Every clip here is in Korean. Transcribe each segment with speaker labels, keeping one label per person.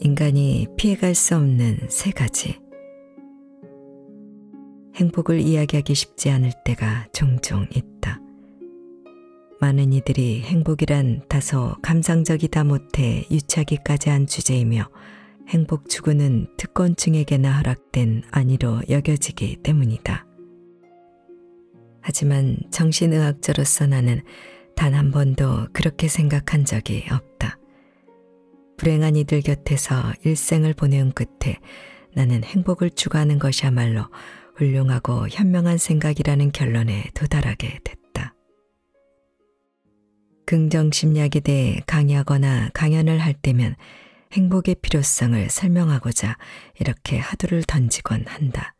Speaker 1: 인간이 피해갈 수 없는 세 가지. 행복을 이야기하기 쉽지 않을 때가 종종 있다. 많은 이들이 행복이란 다소 감상적이다 못해 유착이까지한 주제이며 행복 추구는 특권층에게나 허락된 안위로 여겨지기 때문이다. 하지만 정신의학자로서 나는 단 한 번도 그렇게 생각한 적이 없다. 불행한 이들 곁에서 일생을 보내온 끝에 나는 행복을 추구하는 것이야말로 훌륭하고 현명한 생각이라는 결론에 도달하게 됐다. 긍정심리학에 대해 강의하거나 강연을 할 때면 행복의 필요성을 설명하고자 이렇게 하두를 던지곤 한다.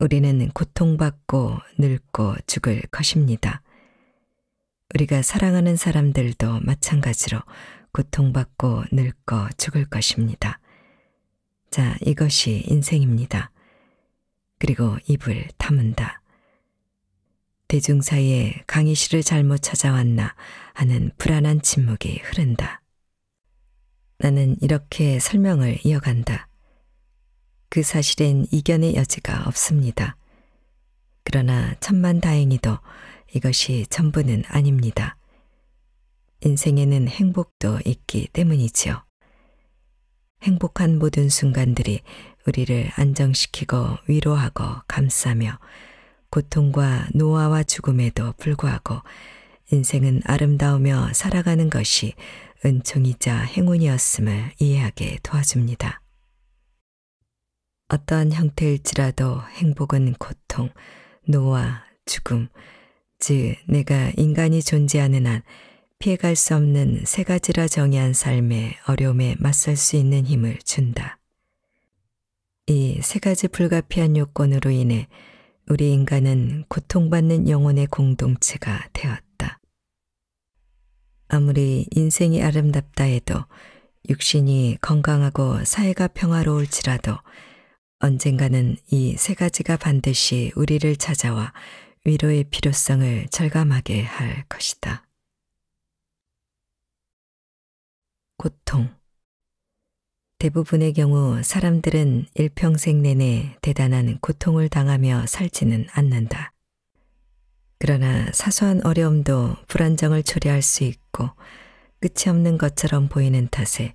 Speaker 1: 우리는 고통받고 늙고 죽을 것입니다. 우리가 사랑하는 사람들도 마찬가지로 고통받고 늙고 죽을 것입니다. 자, 이것이 인생입니다. 그리고 입을 다문다. 대중 사이에 강의실을 잘못 찾아왔나 하는 불안한 침묵이 흐른다. 나는 이렇게 설명을 이어간다. 그 사실엔 이견의 여지가 없습니다. 그러나 천만 다행히도 이것이 전부는 아닙니다. 인생에는 행복도 있기 때문이지요. 행복한 모든 순간들이 우리를 안정시키고 위로하고 감싸며 고통과 노화와 죽음에도 불구하고 인생은 아름다우며 살아가는 것이 은총이자 행운이었음을 이해하게 도와줍니다. 어떠한 형태일지라도 행복은 고통, 노화, 죽음, 즉 내가 인간이 존재하는 한 피해갈 수 없는 세 가지라 정의한 삶의 어려움에 맞설 수 있는 힘을 준다. 이 세 가지 불가피한 요건으로 인해 우리 인간은 고통받는 영혼의 공동체가 되었다. 아무리 인생이 아름답다 해도 육신이 건강하고 사회가 평화로울지라도 언젠가는 이 세 가지가 반드시 우리를 찾아와 위로의 필요성을 절감하게 할 것이다. 고통. 대부분의 경우 사람들은 일평생 내내 대단한 고통을 당하며 살지는 않는다. 그러나 사소한 어려움도 불안정을 초래할 수 있고 끝이 없는 것처럼 보이는 탓에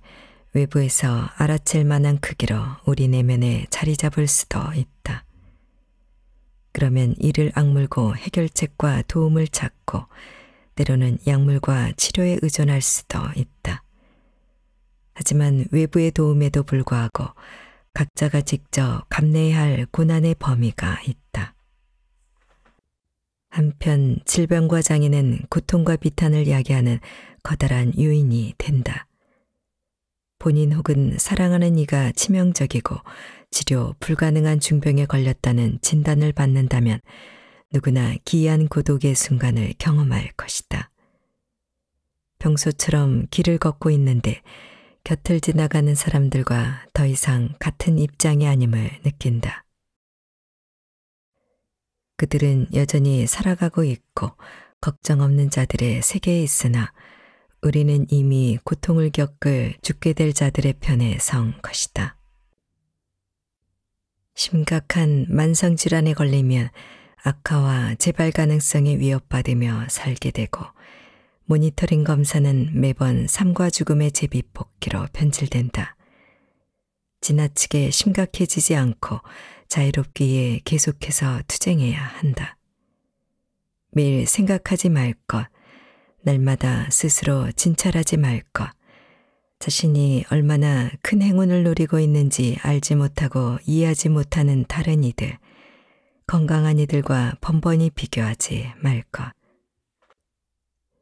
Speaker 1: 외부에서 알아챌 만한 크기로 우리 내면에 자리 잡을 수도 있다. 그러면 이를 악물고 해결책과 도움을 찾고 때로는 약물과 치료에 의존할 수도 있다. 하지만 외부의 도움에도 불구하고 각자가 직접 감내해야 할 고난의 범위가 있다. 한편 질병과 장애는 고통과 비탄을 야기하는 커다란 요인이 된다. 본인 혹은 사랑하는 이가 치명적이고 치료 불가능한 중병에 걸렸다는 진단을 받는다면 누구나 기이한 고독의 순간을 경험할 것이다. 평소처럼 길을 걷고 있는데 곁을 지나가는 사람들과 더 이상 같은 입장이 아님을 느낀다. 그들은 여전히 살아가고 있고 걱정 없는 자들의 세계에 있으나 우리는 이미 고통을 겪을 죽게 될 자들의 편에 선 것이다. 심각한 만성질환에 걸리면 악화와 재발 가능성에 위협받으며 살게 되고 모니터링 검사는 매번 삶과 죽음의 제비뽑기로 변질된다. 지나치게 심각해지지 않고 자유롭기에 계속해서 투쟁해야 한다. 매일 생각하지 말 것, 날마다 스스로 진찰하지 말 것, 자신이 얼마나 큰 행운을 노리고 있는지 알지 못하고 이해하지 못하는 다른 이들, 건강한 이들과 번번이 비교하지 말 것.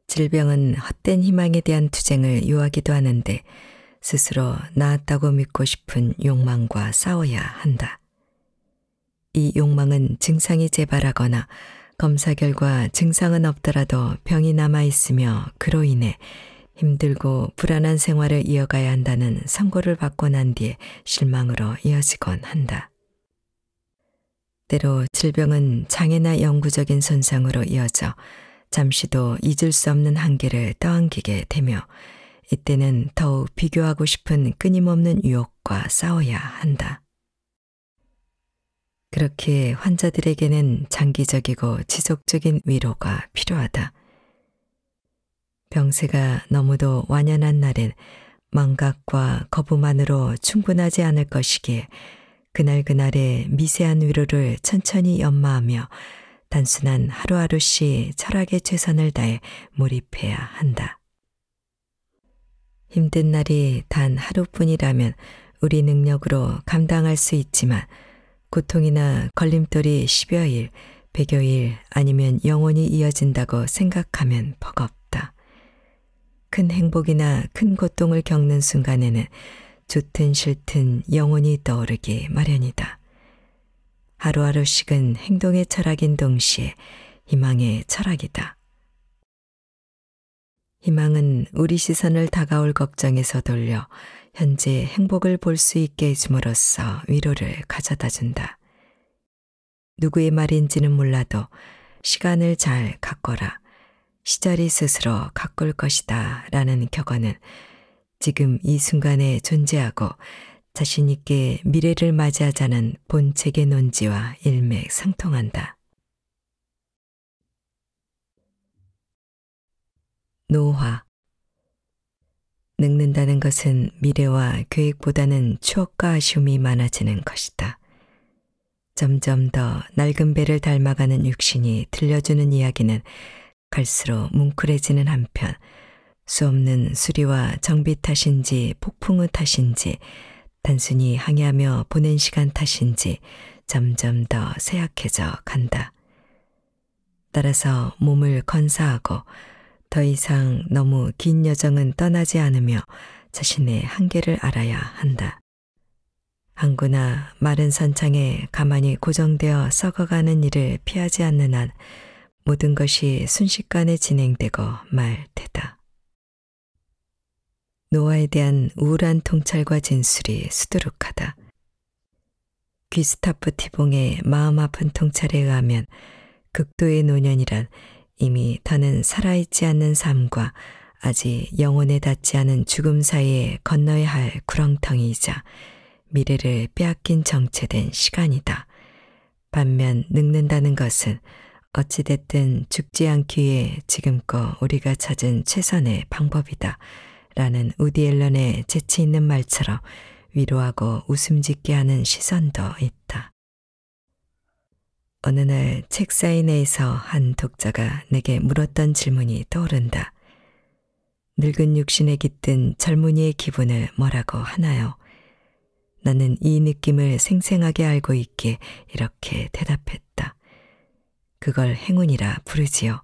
Speaker 1: 질병은 헛된 희망에 대한 투쟁을 요하기도 하는데 스스로 나았다고 믿고 싶은 욕망과 싸워야 한다. 이 욕망은 증상이 재발하거나 검사 결과 증상은 없더라도 병이 남아있으며 그로 인해 힘들고 불안한 생활을 이어가야 한다는 선고를 받고 난 뒤에 실망으로 이어지곤 한다. 때로 질병은 장애나 영구적인 손상으로 이어져 잠시도 잊을 수 없는 한계를 떠안기게 되며 이때는 더욱 비교하고 싶은 끊임없는 유혹과 싸워야 한다. 그렇게 환자들에게는 장기적이고 지속적인 위로가 필요하다. 병세가 너무도 완연한 날엔 망각과 거부만으로 충분하지 않을 것이기에 그날그날의 미세한 위로를 천천히 연마하며 단순한 하루하루씩 철학의 최선을 다해 몰입해야 한다. 힘든 날이 단 하루뿐이라면 우리 능력으로 감당할 수 있지만 고통이나 걸림돌이 10여 일, 100여일 아니면 영원히 이어진다고 생각하면 버겁다. 큰 행복이나 큰 고통을 겪는 순간에는 좋든 싫든 영원히 떠오르기 마련이다. 하루하루씩은 행동의 철학인 동시에 희망의 철학이다. 희망은 우리 시선을 다가올 걱정에서 돌려 현재 행복을 볼 수 있게 해줌으로써 위로를 가져다 준다. 누구의 말인지는 몰라도 시간을 잘 가꿔라. 시절이 스스로 가꿀 것이다. 라는 격언은 지금 이 순간에 존재하고 자신 있게 미래를 맞이하자는 본책의 논지와 일맥상통한다. 노화 늙는다는 것은 미래와 계획보다는 추억과 아쉬움이 많아지는 것이다. 점점 더 낡은 배를 닮아가는 육신이 들려주는 이야기는 갈수록 뭉클해지는 한편 수 없는 수리와 정비 탓인지 폭풍의 탓인지 단순히 항해하며 보낸 시간 탓인지 점점 더 쇠약해져 간다. 따라서 몸을 건사하고 더 이상 너무 긴 여정은 떠나지 않으며 자신의 한계를 알아야 한다. 항구나 마른 선창에 가만히 고정되어 썩어가는 일을 피하지 않는 한 모든 것이 순식간에 진행되고 말 테다. 노아에 대한 우울한 통찰과 진술이 수두룩하다. 귀스타프 티봉의 마음 아픈 통찰에 의하면 극도의 노년이란 이미 더는 살아있지 않는 삶과 아직 영혼에 닿지 않은 죽음 사이에 건너야 할 구렁텅이이자 미래를 빼앗긴 정체된 시간이다. 반면 늙는다는 것은 어찌됐든 죽지 않기 위해 지금껏 우리가 찾은 최선의 방법이다. 라는 우디 앨런의 재치 있는 말처럼 위로하고 웃음 짓게 하는 시선도 있다. 어느 날 책 사인회에서 한 독자가 내게 물었던 질문이 떠오른다. 늙은 육신에 깃든 젊은이의 기분을 뭐라고 하나요? 나는 이 느낌을 생생하게 알고 있게 이렇게 대답했다. 그걸 행운이라 부르지요.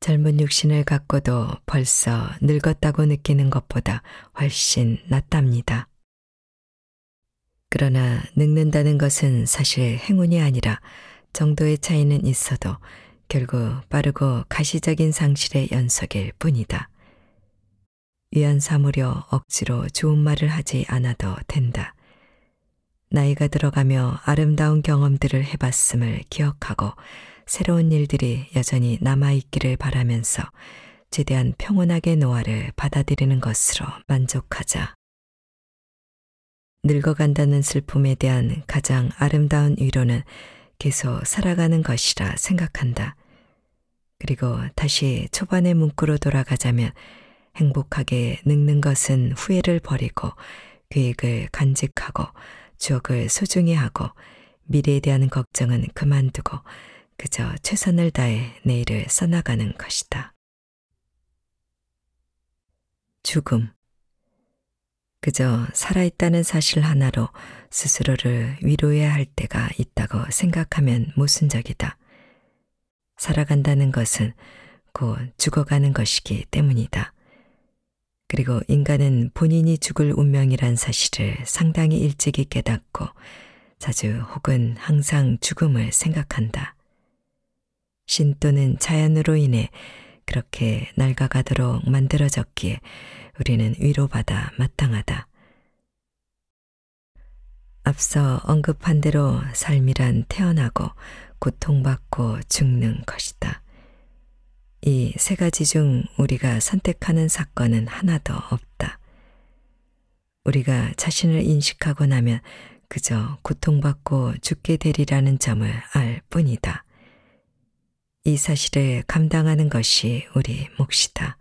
Speaker 1: 젊은 육신을 갖고도 벌써 늙었다고 느끼는 것보다 훨씬 낫답니다. 그러나 늙는다는 것은 사실 행운이 아니라 정도의 차이는 있어도 결국 빠르고 가시적인 상실의 연속일 뿐이다. 위안 삼으려 억지로 좋은 말을 하지 않아도 된다. 나이가 들어가며 아름다운 경험들을 해봤음을 기억하고 새로운 일들이 여전히 남아있기를 바라면서 최대한 평온하게 노화를 받아들이는 것으로 만족하자. 늙어간다는 슬픔에 대한 가장 아름다운 위로는 계속 살아가는 것이라 생각한다. 그리고 다시 초반의 문구로 돌아가자면 행복하게 늙는 것은 후회를 버리고 계획을 간직하고 추억을 소중히 하고 미래에 대한 걱정은 그만두고 그저 최선을 다해 내일을 써나가는 것이다. 죽음. 그저 살아있다는 사실 하나로 스스로를 위로해야 할 때가 있다고 생각하면 모순적이다. 살아간다는 것은 곧 죽어가는 것이기 때문이다. 그리고 인간은 본인이 죽을 운명이란 사실을 상당히 일찍이 깨닫고 자주 혹은 항상 죽음을 생각한다. 신또는 자연으로 인해 그렇게 낡아가도록 만들어졌기에 우리는 위로받아 마땅하다. 앞서 언급한 대로 삶이란 태어나고 고통받고 죽는 것이다. 이 세 가지 중 우리가 선택하는 사건은 하나도 없다. 우리가 자신을 인식하고 나면 그저 고통받고 죽게 되리라는 점을 알 뿐이다. 이 사실을 감당하는 것이 우리 몫이다.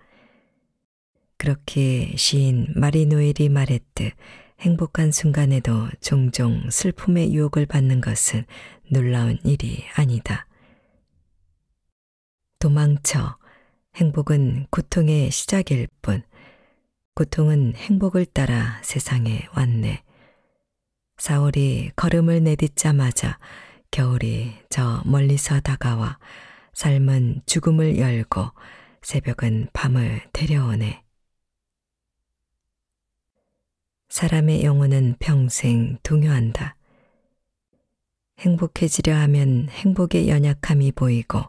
Speaker 1: 그렇게 시인 마리노엘이 말했듯 행복한 순간에도 종종 슬픔의 유혹을 받는 것은 놀라운 일이 아니다. 도망쳐. 행복은 고통의 시작일 뿐. 고통은 행복을 따라 세상에 왔네. 사월이 걸음을 내딛자마자 겨울이 저 멀리서 다가와 삶은 죽음을 열고 새벽은 밤을 데려오네. 사람의 영혼은 평생 동요한다. 행복해지려 하면 행복의 연약함이 보이고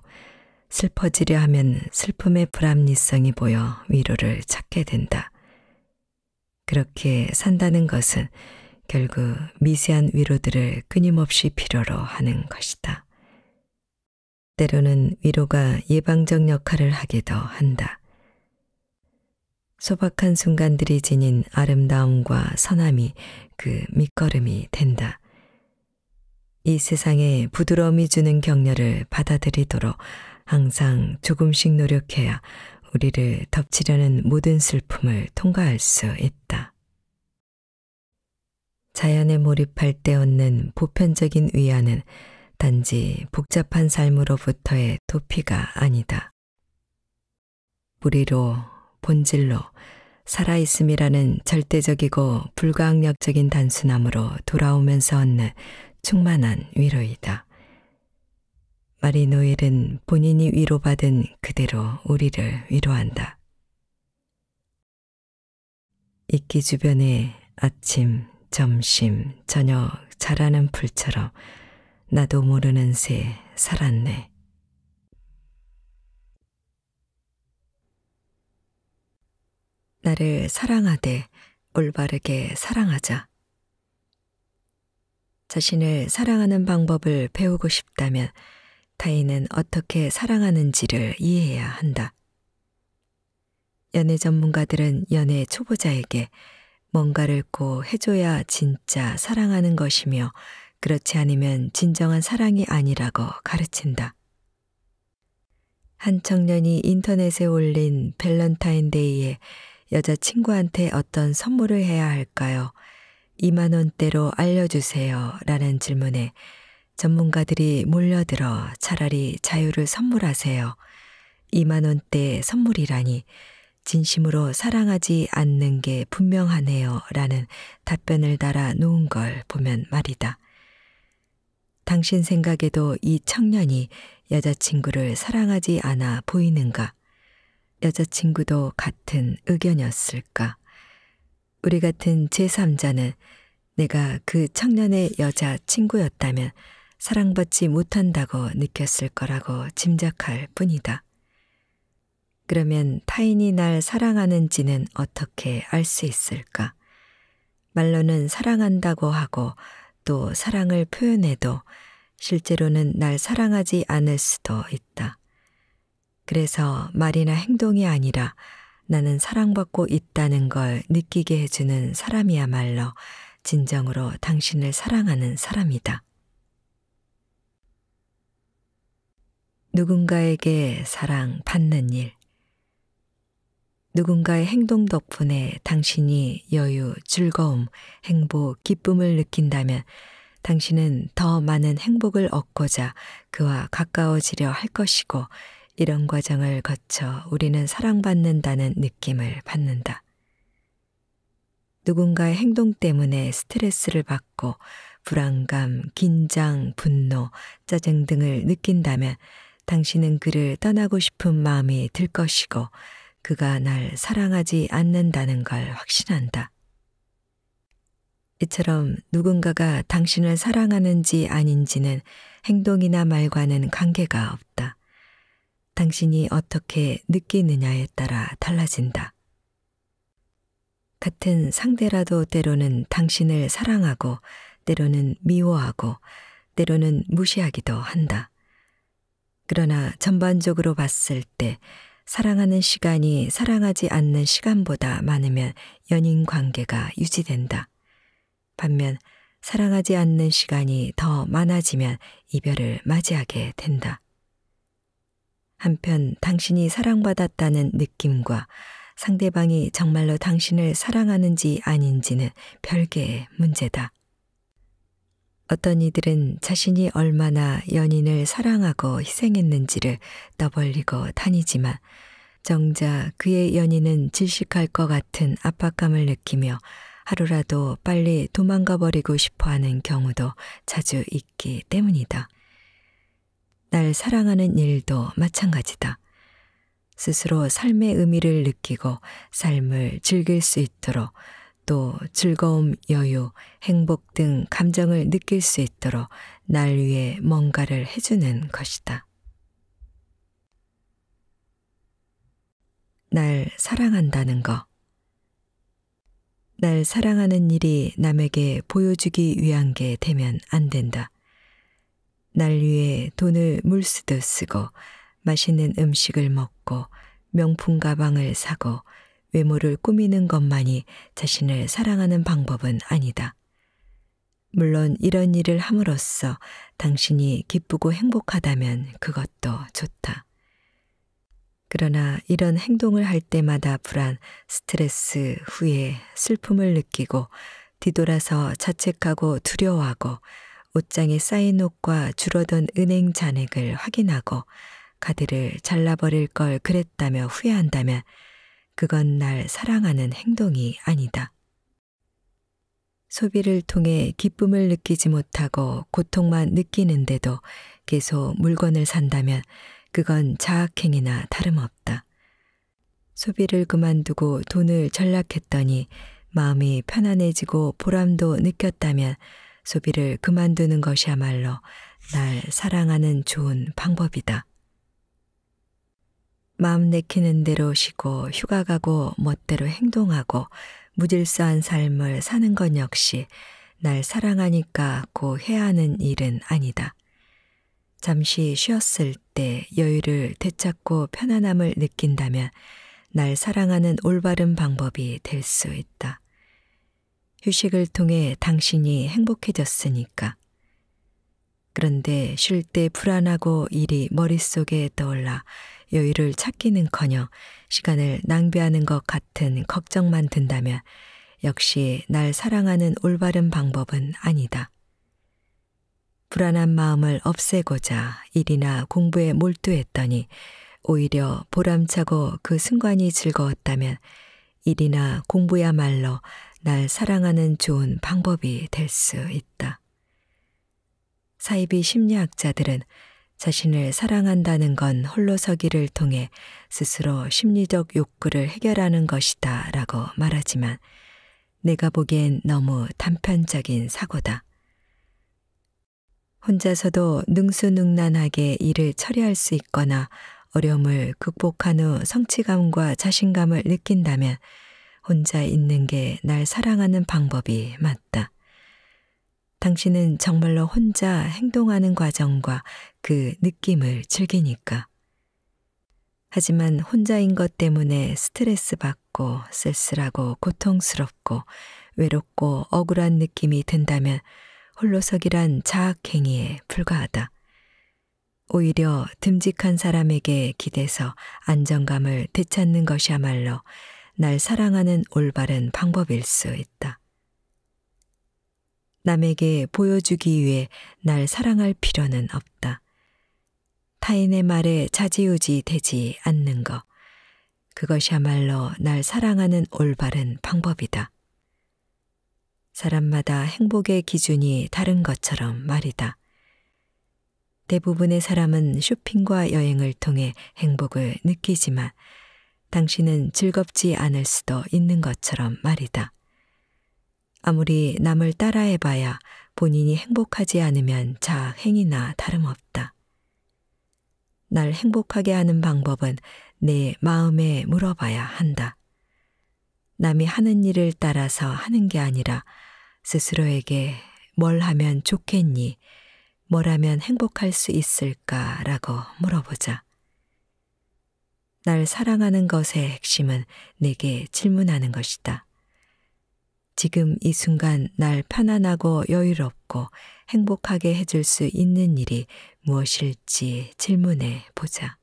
Speaker 1: 슬퍼지려 하면 슬픔의 불합리성이 보여 위로를 찾게 된다. 그렇게 산다는 것은 결국 미세한 위로들을 끊임없이 필요로 하는 것이다. 때로는 위로가 예방적 역할을 하기도 한다. 소박한 순간들이 지닌 아름다움과 선함이 그 밑거름이 된다. 이 세상에 부드러움이 주는 격려를 받아들이도록 항상 조금씩 노력해야 우리를 덮치려는 모든 슬픔을 통과할 수 있다. 자연에 몰입할 때 얻는 보편적인 위안은 단지 복잡한 삶으로부터의 도피가 아니다. 우리로 본질로 살아있음이라는 절대적이고 불가항력적인 단순함으로 돌아오면서 얻는 충만한 위로이다. 마리노일은 본인이 위로받은 그대로 우리를 위로한다. 이끼 주변에 아침, 점심, 저녁 자라는 풀처럼 나도 모르는 새 살았네. 나를 사랑하되 올바르게 사랑하자. 자신을 사랑하는 방법을 배우고 싶다면 타인은 어떻게 사랑하는지를 이해해야 한다. 연애 전문가들은 연애 초보자에게 뭔가를 꼭 해줘야 진짜 사랑하는 것이며 그렇지 않으면 진정한 사랑이 아니라고 가르친다. 한 청년이 인터넷에 올린 밸런타인데이에 여자친구한테 어떤 선물을 해야 할까요? 2만원대로 알려주세요. 라는 질문에 전문가들이 몰려들어 차라리 자유를 선물하세요. 2만원대 선물이라니 진심으로 사랑하지 않는 게 분명하네요. 라는 답변을 달아 놓은 걸 보면 말이다. 당신 생각에도 이 청년이 여자친구를 사랑하지 않아 보이는가? 여자친구도 같은 의견이었을까? 우리 같은 제3자는 내가 그 청년의 여자친구였다면 사랑받지 못한다고 느꼈을 거라고 짐작할 뿐이다. 그러면 타인이 날 사랑하는지는 어떻게 알 수 있을까? 말로는 사랑한다고 하고 또 사랑을 표현해도 실제로는 날 사랑하지 않을 수도 있다. 그래서 말이나 행동이 아니라 나는 사랑받고 있다는 걸 느끼게 해주는 사람이야말로 진정으로 당신을 사랑하는 사람이다. 누군가에게 사랑 받는 일. 누군가의 행동 덕분에 당신이 여유, 즐거움, 행복, 기쁨을 느낀다면 당신은 더 많은 행복을 얻고자 그와 가까워지려 할 것이고 이런 과정을 거쳐 우리는 사랑받는다는 느낌을 받는다. 누군가의 행동 때문에 스트레스를 받고 불안감, 긴장, 분노, 짜증 등을 느낀다면 당신은 그를 떠나고 싶은 마음이 들 것이고 그가 날 사랑하지 않는다는 걸 확신한다. 이처럼 누군가가 당신을 사랑하는지 아닌지는 행동이나 말과는 관계가 없다. 당신이 어떻게 느끼느냐에 따라 달라진다. 같은 상대라도 때로는 당신을 사랑하고, 때로는 미워하고, 때로는 무시하기도 한다. 그러나 전반적으로 봤을 때 사랑하는 시간이 사랑하지 않는 시간보다 많으면 연인 관계가 유지된다. 반면 사랑하지 않는 시간이 더 많아지면 이별을 맞이하게 된다. 한편 당신이 사랑받았다는 느낌과 상대방이 정말로 당신을 사랑하는지 아닌지는 별개의 문제다. 어떤 이들은 자신이 얼마나 연인을 사랑하고 희생했는지를 떠벌리고 다니지만 정작 그의 연인은 질식할 것 같은 압박감을 느끼며 하루라도 빨리 도망가 버리고 싶어 하는 경우도 자주 있기 때문이다. 날 사랑하는 일도 마찬가지다. 스스로 삶의 의미를 느끼고 삶을 즐길 수 있도록 또 즐거움, 여유, 행복 등 감정을 느낄 수 있도록 날 위해 뭔가를 해주는 것이다. 날 사랑한다는 것. 날 사랑하는 일이 남에게 보여주기 위한 게 되면 안 된다. 날 위해 돈을 물쓰듯 쓰고 맛있는 음식을 먹고 명품 가방을 사고 외모를 꾸미는 것만이 자신을 사랑하는 방법은 아니다. 물론 이런 일을 함으로써 당신이 기쁘고 행복하다면 그것도 좋다. 그러나 이런 행동을 할 때마다 불안, 스트레스, 후회, 슬픔을 느끼고 뒤돌아서 자책하고 두려워하고 옷장에 쌓인 옷과 줄어든 은행 잔액을 확인하고 카드를 잘라버릴 걸 그랬다며 후회한다면 그건 날 사랑하는 행동이 아니다. 소비를 통해 기쁨을 느끼지 못하고 고통만 느끼는데도 계속 물건을 산다면 그건 자학행위나 다름없다. 소비를 그만두고 돈을 전락했더니 마음이 편안해지고 보람도 느꼈다면 소비를 그만두는 것이야말로 날 사랑하는 좋은 방법이다. 마음 내키는 대로 쉬고 휴가 가고 멋대로 행동하고 무질서한 삶을 사는 건 역시 날 사랑하니까 고 해야 하는 일은 아니다. 잠시 쉬었을 때 여유를 되찾고 편안함을 느낀다면 날 사랑하는 올바른 방법이 될 수 있다. 휴식을 통해 당신이 행복해졌으니까. 그런데 쉴 때 불안하고 일이 머릿속에 떠올라 여유를 찾기는커녕 시간을 낭비하는 것 같은 걱정만 든다면 역시 날 사랑하는 올바른 방법은 아니다. 불안한 마음을 없애고자 일이나 공부에 몰두했더니 오히려 보람차고 그 순간이 즐거웠다면 일이나 공부야말로 날 사랑하는 좋은 방법이 될 수 있다. 사이비 심리학자들은 자신을 사랑한다는 건 홀로서기를 통해 스스로 심리적 욕구를 해결하는 것이다 라고 말하지만 내가 보기엔 너무 단편적인 사고다. 혼자서도 능수능란하게 일을 처리할 수 있거나 어려움을 극복한 후 성취감과 자신감을 느낀다면 혼자 있는 게 날 사랑하는 방법이 맞다. 당신은 정말로 혼자 행동하는 과정과 그 느낌을 즐기니까. 하지만 혼자인 것 때문에 스트레스 받고 쓸쓸하고 고통스럽고 외롭고 억울한 느낌이 든다면 홀로서기란 자학행위에 불과하다. 오히려 듬직한 사람에게 기대서 안정감을 되찾는 것이야말로 날 사랑하는 올바른 방법일 수 있다. 남에게 보여주기 위해 날 사랑할 필요는 없다. 타인의 말에 자지우지 되지 않는 것. 그것이야말로 날 사랑하는 올바른 방법이다. 사람마다 행복의 기준이 다른 것처럼 말이다. 대부분의 사람은 쇼핑과 여행을 통해 행복을 느끼지만 당신은 즐겁지 않을 수도 있는 것처럼 말이다. 아무리 남을 따라해봐야 본인이 행복하지 않으면 자행이나 다름없다. 날 행복하게 하는 방법은 내 마음에 물어봐야 한다. 남이 하는 일을 따라서 하는 게 아니라 스스로에게 뭘 하면 좋겠니? 뭘 하면 행복할 수 있을까? 라고 물어보자. 날 사랑하는 것의 핵심은 내게 질문하는 것이다. 지금 이 순간 날 편안하고 여유롭고 행복하게 해줄 수 있는 일이 무엇일지 질문해 보자.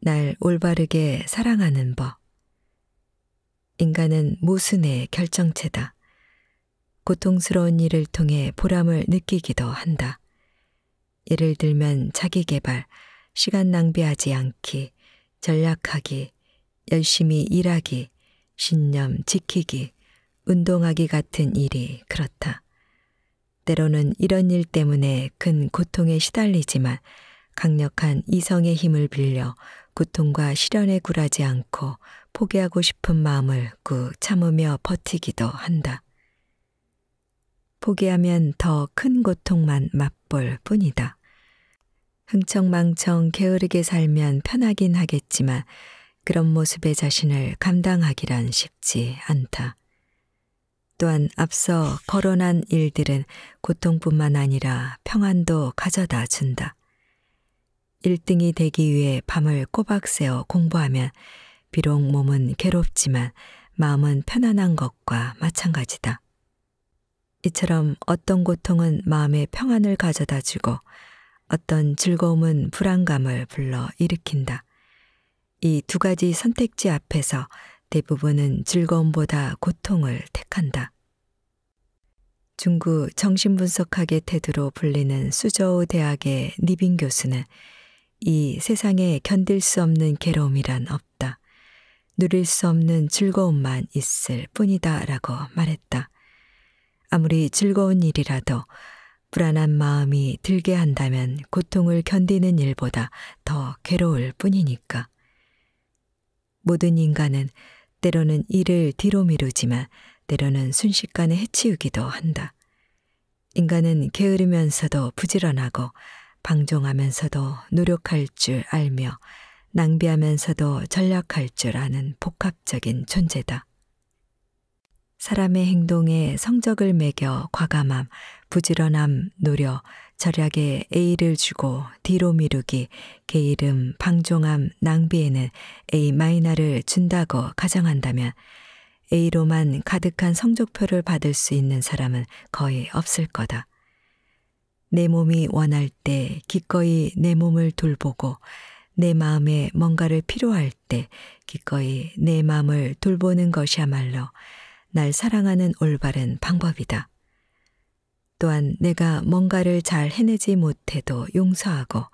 Speaker 1: 날 올바르게 사랑하는 법. 인간은 모순의 결정체다. 고통스러운 일을 통해 보람을 느끼기도 한다. 예를 들면 자기 개발, 시간 낭비하지 않기, 전략하기, 열심히 일하기, 신념 지키기, 운동하기 같은 일이 그렇다. 때로는 이런 일 때문에 큰 고통에 시달리지만 강력한 이성의 힘을 빌려 고통과 시련에 굴하지 않고 포기하고 싶은 마음을 꾹 참으며 버티기도 한다. 포기하면 더 큰 고통만 맛볼 뿐이다. 흥청망청 게으르게 살면 편하긴 하겠지만 그런 모습의 자신을 감당하기란 쉽지 않다. 또한 앞서 거론한 일들은 고통뿐만 아니라 평안도 가져다 준다. 1등이 되기 위해 밤을 꼬박 새워 공부하면 비록 몸은 괴롭지만 마음은 편안한 것과 마찬가지다. 이처럼 어떤 고통은 마음의 평안을 가져다 주고 어떤 즐거움은 불안감을 불러 일으킨다. 이두 가지 선택지 앞에서 대부분은 즐거움보다 고통을 택한다. 중구 정신분석학의 태도로 불리는 수저우 대학의 니빈 교수는 이 세상에 견딜 수 없는 괴로움이란 없다. 누릴 수 없는 즐거움만 있을 뿐이다 라고 말했다. 아무리 즐거운 일이라도 불안한 마음이 들게 한다면 고통을 견디는 일보다 더 괴로울 뿐이니까. 모든 인간은 때로는 일을 뒤로 미루지만 때로는 순식간에 해치우기도 한다. 인간은 게으르면서도 부지런하고 방종하면서도 노력할 줄 알며 낭비하면서도 전략할 줄 아는 복합적인 존재다. 사람의 행동에 성적을 매겨 과감함, 부지런함, 노력, 절약에 A를 주고 D로 미루기, 게이름 방종함, 낭비에는 A 마이너를 준다고 가정한다면 A로만 가득한 성적표를 받을 수 있는 사람은 거의 없을 거다. 내 몸이 원할 때 기꺼이 내 몸을 돌보고 내 마음에 뭔가를 필요할 때 기꺼이 내 마음을 돌보는 것이야말로 날 사랑하는 올바른 방법이다. 또한 내가 뭔가를 잘 해내지 못해도 용서하고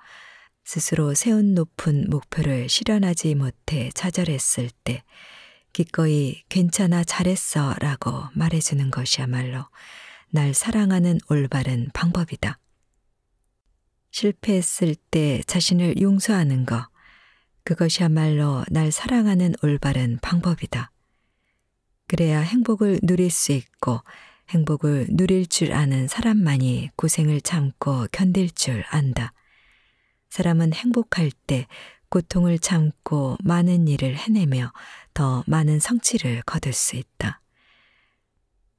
Speaker 1: 스스로 세운 높은 목표를 실현하지 못해 좌절했을 때 기꺼이 괜찮아 잘했어 라고 말해주는 것이야말로 날 사랑하는 올바른 방법이다. 실패했을 때 자신을 용서하는 것, 그것이야말로 날 사랑하는 올바른 방법이다. 그래야 행복을 누릴 수 있고 행복을 누릴 줄 아는 사람만이 고생을 참고 견딜 줄 안다. 사람은 행복할 때 고통을 참고 많은 일을 해내며 더 많은 성취를 거둘 수 있다.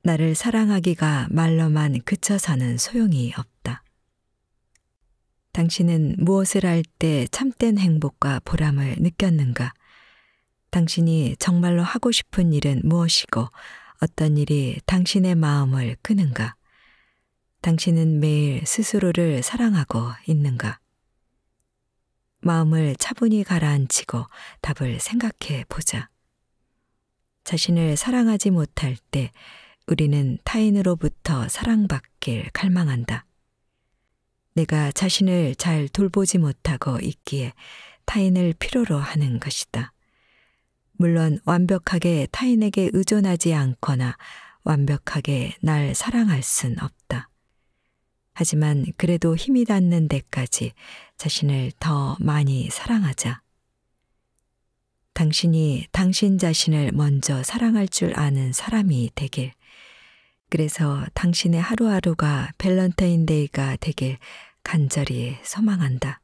Speaker 1: 나를 사랑하기가 말로만 그쳐서는 소용이 없다. 당신은 무엇을 할 때 참된 행복과 보람을 느꼈는가? 당신이 정말로 하고 싶은 일은 무엇이고 어떤 일이 당신의 마음을 끄는가? 당신은 매일 스스로를 사랑하고 있는가? 마음을 차분히 가라앉히고 답을 생각해 보자. 자신을 사랑하지 못할 때 우리는 타인으로부터 사랑받길 갈망한다. 내가 자신을 잘 돌보지 못하고 있기에 타인을 필요로 하는 것이다. 물론 완벽하게 타인에게 의존하지 않거나 완벽하게 날 사랑할 순 없다. 하지만 그래도 힘이 닿는 데까지 자신을 더 많이 사랑하자. 당신이 당신 자신을 먼저 사랑할 줄 아는 사람이 되길. 그래서 당신의 하루하루가 밸런타인데이가 되길 간절히 소망한다.